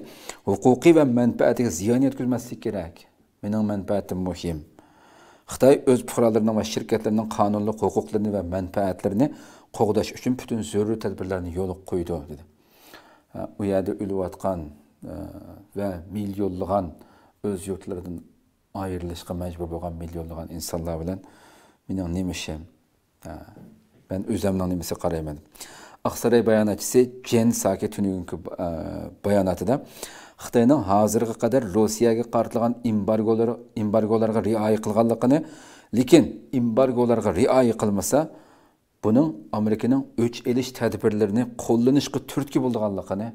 S1: huquqiy va manfaatiga ziyon yetkazmaslik kerak mening manfaatim muhim xitoy o'z fuqarolarining va shirkatlarining qonunlik huquqlarini va manfaatlarini qo'g'dash uchun butun zarur tadbirlarni yo'l qo'ydi dedi u yerda o'layotgan va millionlagan o'z yurtlaridan ayrılışqa məcbur olan milyonluğun insanlar bilan mənim nemişəm. Mən özümdən nemisə qarayamadım. Ақсарай баянатчысы Джен Саке түнүгүнкү баянатыда қытайның қазіргі қадар Россияга картылган эмбарголор имбарголарға риая кылганлыгыны, лекен имбарголарға риая қылмаса бұның Американың өч элиш тәдбирлерини колланышка түрткі болдыганлыгыны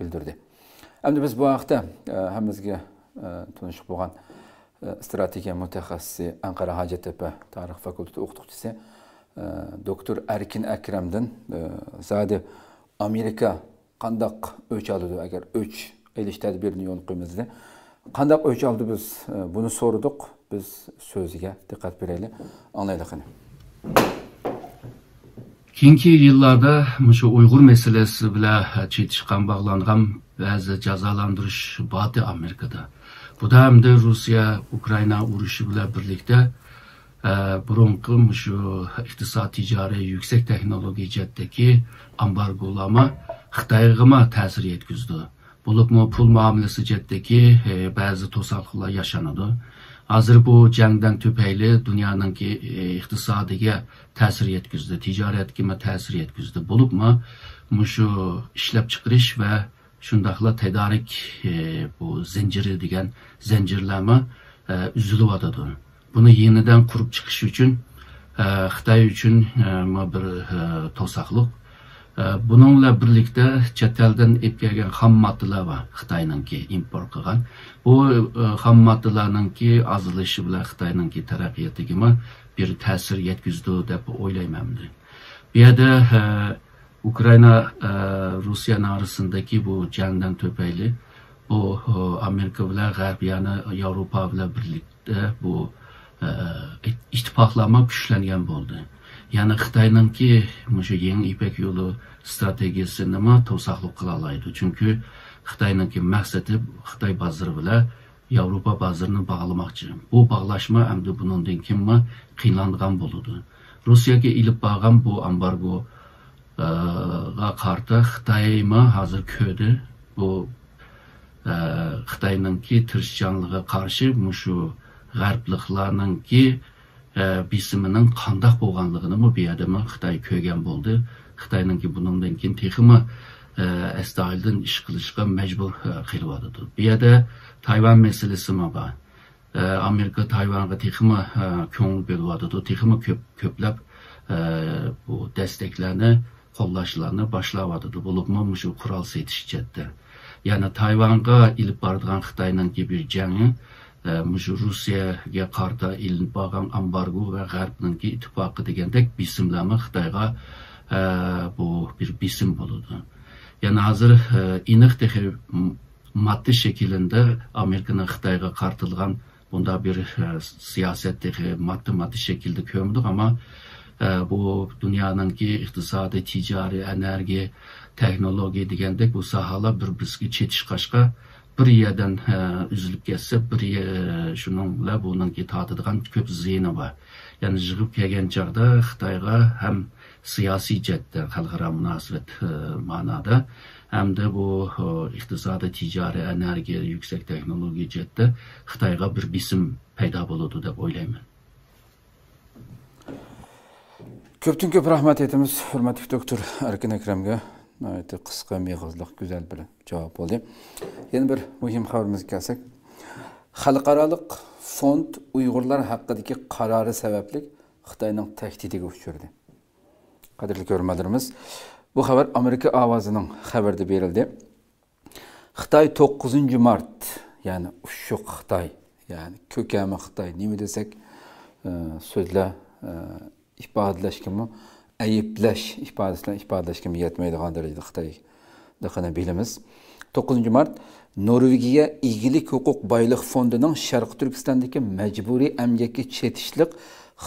S1: білдірді Әмді біз бұл уақытта әмізге тұнышық болған стратегия мұтәқасысы Анқара Хажетепі тарих факультеті оқытушысы doktor erkin akramdan e, zadi amerika qandaq o'ch oladi agar o'ch elish tadbirini yo'l qo'ymizda qandaq o'ch oldi biz e, buni so'radik biz so'ziga
S2: diqqat beraylik anglaylik qani keyingi yillarda shu uyg'ur masalasi bilan chetishqan bog'langan ba'zi jazolandirish bordi amerikada bu da hamda rossiya ukraina urushi bilan birlikda Ee, Bronkum şu iktisat ticari yüksek teknoloji cetteki ambargolama Xitayğıma təsir yetkizdi. mu pul muamelesi cetteki e, bəzi tosalqılar yaşanadı. Hazır bu cəngdən tüpəyli dünyanın ki e, iqtisadiyə təsir yetkizdi, ticarət kimi təsir yetkizdi. mu şu işləb çıxırış və şundaqla tedarik e, bu zinciri digən zincirləmə e, üzülüb adıdır. buni yenidan qurib chiqish uchun e, xitoy uchun e, bir e, to'saqliq buning bilan birlikda chet eldan olib kelgan ham moddalar bor xitoyninki import qilgan bu ham moddalarninki azilishi bilan xitoyninki taraqqiyotiga bir ta'sir yetkazdi deb o'ylayman bu yerda ukraina rusiya orasidagi bu jangdan to'payli bu amerika bilan g'arbiyani yevropa bilan birlikda bu ittifaqlama güclənən oldu. Yəni Xitayınınki məşə yeni İpək yolu strategiyası nima to'saqlik qila oladi. Chunki Xitoyningki maqsadi Xitoy bozori bilan Yevropa bozorini bog'lamoqchi. Bu bog'lashma endi bundan kimmi qiynalgan bo'ladi. Rossiyaga ilib borgan bu embargo ga qarta Xitoyma hozir ko'di. Bu Xitoyningki tirishchanligiga qarshi mushu g'arbliklarninki e, bisimining qandoq bo'lganligini bu yerda xitoy ko'rgan bo'ldi xitoyninki bundan keyin texmi astoydil e, ish qilishga majbur e, qilyotdi bu yerda tayvan masalasi bor amerika tayvanga texmi ko'ngil bo'lyotdi texmi ko'p ko'plab bu dastaklarni qo'llashlarni boshlayotdi bo'libmi shu qurol setish chatda ya'ni tayvanga ilib boradigan xitoyninki bir jangi mushu rossiyaga qarta ilinib qolgan ambargo va g'arbninki ittifoqi degandek bismlarni xitoyga bu bir bism bo'ladi ya'ni hozir aniq maddi shaklida amerikani xitoyga qartilgan bunda bir siyosat maddi maddi shaklda ko'mdik ammo bu dunyoninki iqtisodiy tijoriy energiya texnologiya degandek bu sohalar bir biriga chetishqashqa bir yerdan uzilib e, ketsa bir shuning bilan buningki көп ko'p бар bor ya'ni келген kelgan қытайға xitoyga ham siyosiy jihatda xalqaro munosabat e, ma'noda hamda bu e, iqtisodiy tijoriy energiya yuksak texnologiya jihatda қытайға bir бесім пайда болады деп ойлаймын
S1: ko'pdan көп рахмет aytamiz hurmatli doktor arkin Nəhayət qısqa məğazlıq güzel bir cavab oldu. Yəni bir mühim xəbərimiz gəlsək, xalqaralıq fond Uyğurlar haqqındakı qərarı səbəblik Xitayının təhdidiga uçurdu. Qadirli görmələrimiz, bu haber Amerika avazının xəbərdə verildi. Xitay 9-cu mart, yani uşuq Xitay, yani kökəmi Xitay, nə desək, e, sözlə e, ifadələşkimi ayblash bilan ifodalashga yetmaydigan darajada xitoy qana bilamiz to'qqizinchi mart norvegiya igilik huquq boylik fondining sharq turkistondagi majburiy amgakka chetishliq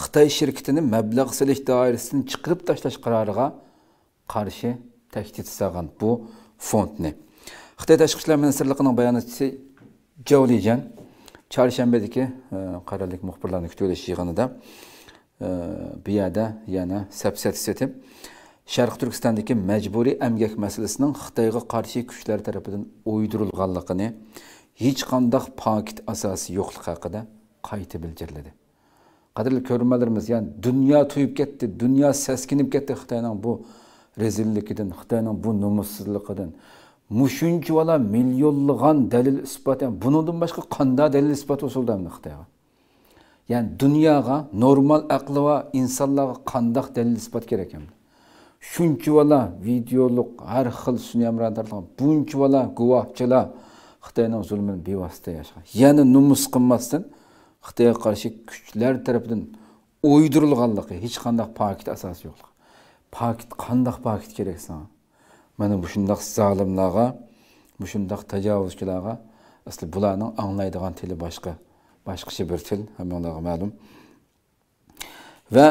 S1: xitoy shirkitini mablag' silish doirasidan chiqirib tashlash qaroriga qarshi tahdid solgan bu fondni xitoy tashqi ishlar ministrligining bayonotchisi javlijan chorshanbadagi e, qarorlik muxbirlarni kutib olish yig'inida bu yerda yana sabsat setib sharq turkistondagi majburiy amgak masalasining xitoyga qarshi kuchlar tarafidan o'ydirilganligini hech qanday pokit asosi yo'qligi haqida qayta bildirildi qadrli ko'rmalarimiz ya'ni dunyo to'yib ketdi dunyo saskinib ketdi xitoyning bu rezilligidan xitoyning bu nomussizligidan mushuncha vala millionlagan dalil isbot yani bundan boshqa qanday dalil isbot usuldami xitoyga Yani dünyaya, normal aklıva, insanlara kandak delil ispat gerek Çünkü Şunki videoluk, her hıl sünyamradarlığa, bunki vala guvahçıla, Xitayning zulmini bevosita yashqa. Yani numus qilmasdan Xitoyga karşı kuchlar tomonidan o'ydirilganligi, hech qanday pakit asosi yo'qligi. Pakit qanday pakit kerak sana? Mana bu şundak zolimlarga, bu shundoq tajovuzchilarga asli bularning anglaydigan tili başka. boshqacha bir til hammanglarga ma'lum va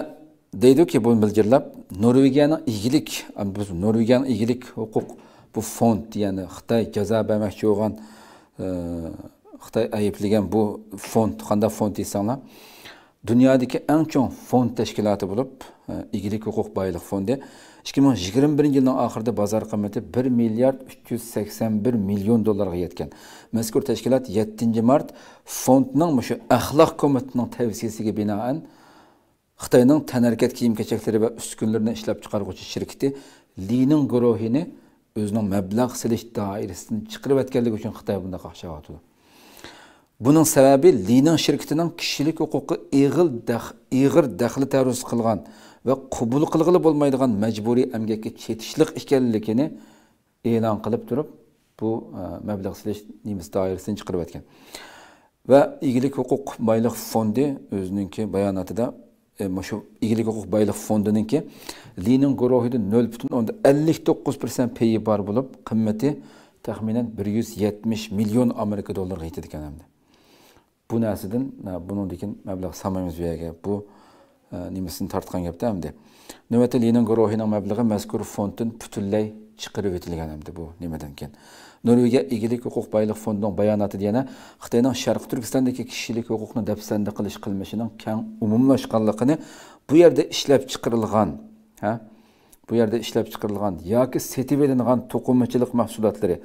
S1: ki, bu bilgirlab norvegiyani igilik biz norvegiyani igilik huquq bu fond ya'ni xitoy jazo bermoqchi olan e, xitoy ayblagan bu fond qanday fond desanglar dunyodagi eng chong fond tashkiloti bo'lib igilik e, huquq boylik fondi 2021 yilning oxirida bozor qiymati 1 milliard 381 million dollarga yetgan mazkur tashkilot 7 mart fondning shu axloq komitining tavsiyasiga binoan xitoyning tanarkat kiyim kechaklari va uskunlarini ishlab chiqaruvchi shirkiti lining guruhini o'zining mablag' silish doirasidan chiqarib o'tganligi uchun xitoy bunday qaqshayotdi buning sababi Lina şirketinin kishilik huquqi eg'il eg'ir daxli kılgan qilgan va qubul qilg'ili bo'lmaydigan majburiy çetişlik işgelilikini ekanligini e'lon qilib turib bu e, Silesh silish dairesini chiqarib etken. va İgilik huquq boylik fondi özününki bayonotida da e, egilik huquq boylik fondiniki lining guruhida 0.59% butun o'nda ellik to'qqiz persent payi bor bo'lib qimmati taxminan million amerika dollariga yetadi ekan hamda bu narsadan bunundekin mablag' solmaymiz bu yerga bu nimasini tortgan gapda hamda navbatda lenin guruhini mablag'i mazkur fonddan butunlay chiqarib o'tilgan hamda bu nimadan keyin norvegiya egalik huquq boylik fondining bayonotida yana xitoyning sharq turkistondagi kishilik huquqni dafsanda qilish qilmishining kang umumlashganligini bu yerda ishlab chiqarilgan ha bu yerda ishlab chiqarilgan yoki setib ilingan to'qimachilik mahsulotlari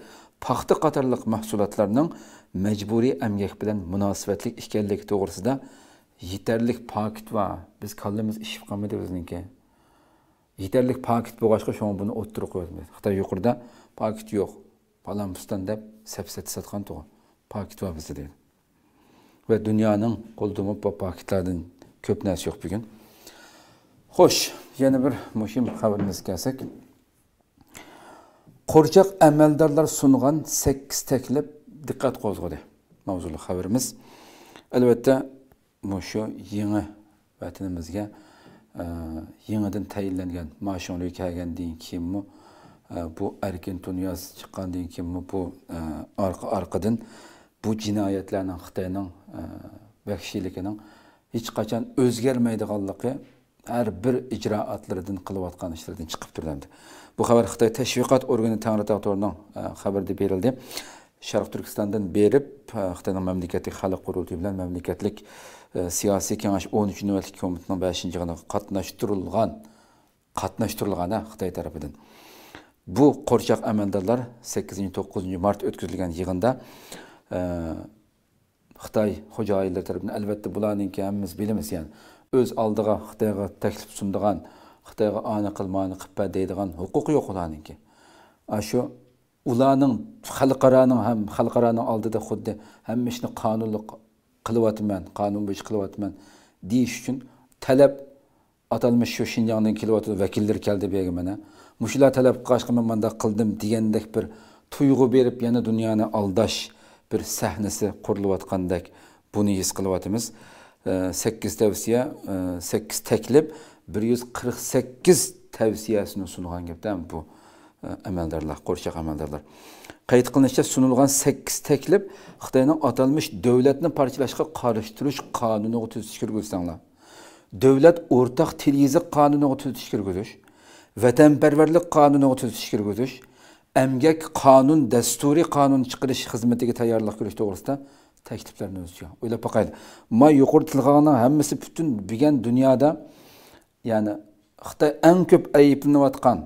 S1: paxta qatorliq mahsulotlarning majburiy amgak bilan munosibatlik ekanligi to'g'risida yetarlik paket va biz kallamiz ishib qolmaydi bizniki yetarlik paket bo'lg'achqa shu buni o'ttirib qo'yamiz xitoy yuqorida paket yo'q palampuston deb sapsat sotgan to'g'ri paket va bizda deydi va dunyoning bu paketlardan ko'p narsa yo'q bugun xo'sh yana bir muhim xabarimizga kelsak qo'rchoq amaldorlar sungan sakkiz taklif diqqat qo'zg'adi mavzuli xabarimiz albatta bu shu yangi vatanimizga e, yangidan tayinlangan mashonli kelgandan keyinmi e, bu erkin dunyo chiqqandan keyinmi bu e, orqa orqadan bu jinoyatlarning xitoyning vahshiyligining hech qachon o'zgarmaydiganligi har bir ijroatlaridan qilayotgan ishlardan chiqib turgandi bu xabar xitoy tashviqot organi tangritaqtorning e, xabarida berildi sharq turkistondan berib e, xitoyning mamlakatlik xalq qurultiyi bilan mamlakatlik e, siyosiy kengash o'n uch navbatlik komitetining beshinchi yig'iniga qatnashtirilgan qatnashtirilgan xitoy tarafidan bu qo'rchoq amaldorlar sakkizinchi to'qqizinchi mart o'tkazilgan yig'inda xitoy xo'jayinlari tarafidan albatta bularninki hammamiz bilamiz ya'ni o'z oldiga xitoyga taklif sundigan xitoyga ani qilmani qippa deydigan huquqi yo'q ularniki shu ularning xalqaroning ham xalqaroning oldida xuddi hamma ishni qonunliq qilyapman qonun bo'yicha qilyapman deyish uchun talab atalmish shu shinjongdan kelyotgan vakillar keldi bu yerga mana mushular talab qilishga men mandaq qildim degandek bir tuyg'u berib yana dunyoni aldash bir sahnasi qurilayotgandek buni his qilyapmiz e, sakkiz tavsiya e, sakkiz taklif 148 tavsiyesini sunulgan gap da bu amaldarlar e, qo'rshaq amaldarlar qayd qilinishicha sunilgan 8 taklif xitoyning atalmish davlatni parchalashga qarshi turish qonuniga tuzitish kirgizsanglar davlat o'rtaq televiziya qonuniga tuzitish kirgizish kanunu qonuniga tuzitish kirgizish emgek kanun, desturi kanun chiqarish xizmatiga tayyorlik ko'rish to'g'risida takliflarni o'ziga o'ylab boqaylik ma yuqori tilg'ani hammasi butun bilgan dünyada ya'ni en köp ko'p ayblanayotgan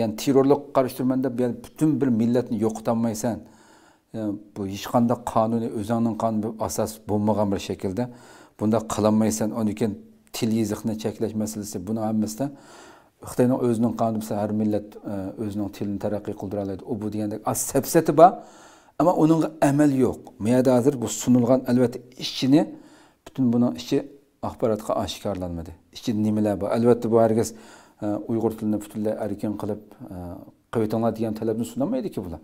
S1: ya'ni terrorlikqa qarshi turman deb yani butun bir millatni yo'qotolmaysan yani, bu işkanda qanday qonuniy o'zingning asas asos bo'lmagan bir shaklda bunda qilolmaysan undan til yiziqni cheklash masalasi buni hammasida xitoyni o'zining qonuni bo'lsa har millat e, o'zining tilini taraqqiy qildira oladi u bu degandek sapsati bor ammo uningga amal yo'q bu yerda hozir bu sunilgan elbette ichini bütün buni ichi axborotga oshkorlanmadi ichida nimalar bor albatta bu hargiz e, uyg'ur tilini butunlay erkin qilib qaytinglar e, degan talabni sunamaydiki bular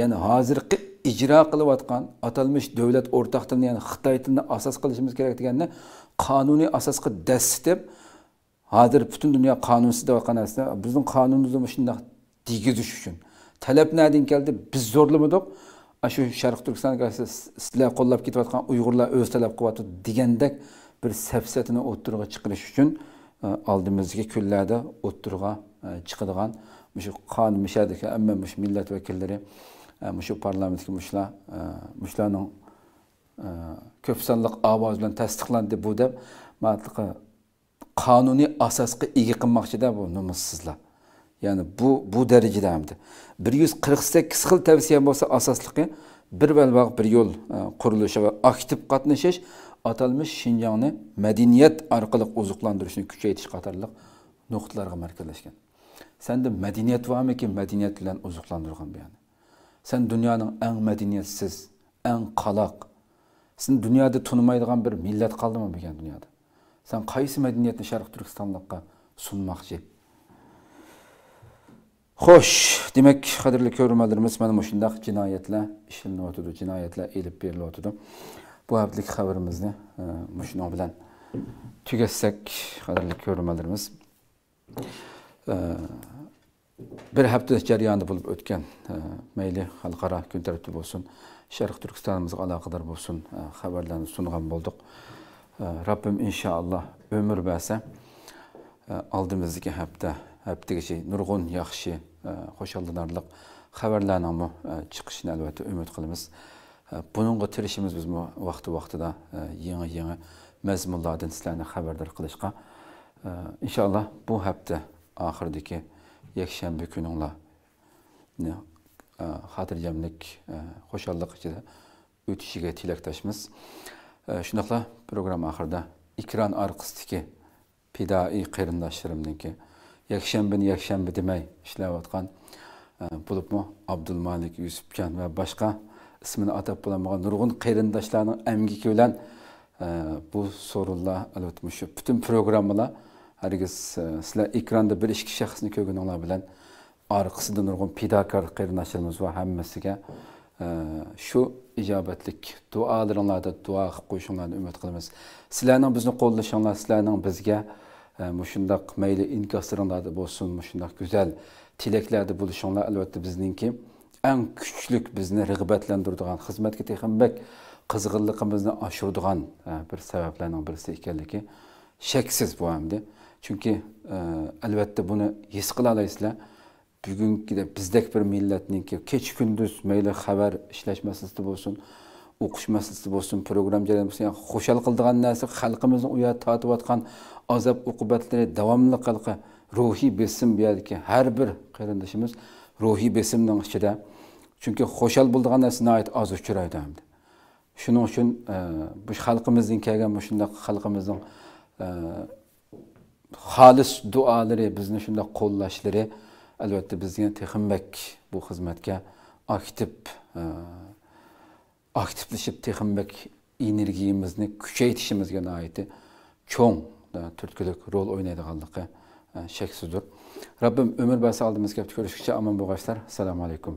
S1: ya'ni hozirgi ijro qilayotgan atalmish davlat o'rtaq tilini ya'ni xitoy tilini asos qilishimiz kerak deganda qonuniy asosga dast deb hozir butun dunyo qonunsiz deyotgan narsa bizni qonunimizni shundoq degizish uchun talab nadan keldi biz zo'rlamadik shu sharq turkiston sizlar qo'llab ketayotgan uyg'urlar o'z talab qilyapti degandek bir safsatini o'ttirg'a chiqarish uchun e, oldimizgi kunlarda o'ttirg'a e, chiqadigan shu qon mishadiki hamma mush millat vakillari e, shu parlamentga mushlar mushlarning ko'p sonliq ovoz bilan tasdiqlandi bu deb qonuniy asosga ega qilmoqchida bu nomussizlar ya'ni bu bu darajada hamda bir yuz 148 xil tavsiya bo'lsa asosligi bir balbaq bir yo'l qurilishi va aktiv qatnashish atalmış Şinjanı mədəniyyət arqılıq ozuqlandırışını küçəyitiş qatarlıq nöqtələrə mərkəzləşkən. Səndə mədəniyyət varmı ki, mədəniyyət ilə ozuqlandırğan bir yəni. Sən dünyanın ən mədəniyyətsiz, ən qalaq, sən dünyada tanımaydığın bir millət qaldımı bu yəni dünyada? Sən qaysı mədəniyyətini Şərq Türkistanlıqqa sunmaqçı? Xoş, demək qadirli görmələrimiz mənim o şundaq cinayətlə işlənib otudu, cinayətlə elib berilib otudu bu həftəlik xəbərimizni bu şunu bilən tügətsək, qadarlı görmələrimiz. Bir həftə cəryanı bulub ötkən məyli xalqara gün tərəfdə olsun, Şərq Türkistanımızla əlaqədar olsun xəbərlərini sunğan bolduq. Rabbim inşallah ömür bəsə aldığımızdakı həftə həftəgəcə nurgun yaxşı, xoşallanarlıq xəbərlərinin çıxışını əlbəttə ümid qılırıq. Bununla tirişimiz biz vaxtı-vaxtıda yeni-yeni məzmunlardan sizlərini xəbərdar qılışqa. İnşallah bu həftə axırdakı yekşənbə gününlə xatircəmlik, xoşallıq içində ötüşüge tilakdaşımız. Şunaqla proqram axırda ikran arqısdakı pidai qeyrindaşlarımdınki yekşənbini yekşənbi demək işləvatqan bulubmu Abdulmalik Yusufcan və başqa ismini atab bulamağan nurgun qeyrindaşlarının əmgiki bilen e, bu sorunla elbette bütün programla herkes e, sizler ekranda bir işki şahsını kögün ola bilen arkasında nurgun pidakar qeyrindaşlarımız var hemmesiga şu e, icabetlik dualarınlarda dua koyuşunlarda ümit kılımız. Sizlerden bizni kollaşanlar, sizlerden bizge e, muşundak meyli inkaslarınlarda bolsun, muşundak güzel tileklerde buluşanlar elbette bizninki. ki ən küçlük bizni rəğbətləndirdigan, xidmətə texinbək qızğınlığımızı aşırdıgan bir səbəblərinin birisi ikənligi şəksiz bu amdı. Çünki əlbəttə e, bunu his qıla alaysızlar. Bugünkü bizdək bir millətninki keç gündüz məyli xəbər işləşməsizdə olsun, o'qish masalasi bo'lsin program jarayon bo'lsin yani xushal qildigan narsa xalqimizni u yoqda azab azob davamlı davomli ruhi besim besim buyadiki har bir qarindoshimiz ruhiy besimning ichida chunki xo'shal bo'ladigan narsa nihoyat oz uchraydi shuning uchun e, bu xalqimizning kelgan shundoq xalqimizning e, xolis duolari bizni shundoq qo'llashlari albatta bizga tehimbak bu xizmatga aktiv aktivlashib e, tehimbak energiyamizni kuchaytirishimizga nihoyatda cho'ng turtkilik rol o'ynaydiganligi shaksizdir robbim umr basi oldimizga ko'rishguncha omon bo'lg'achlar assalomu alaykum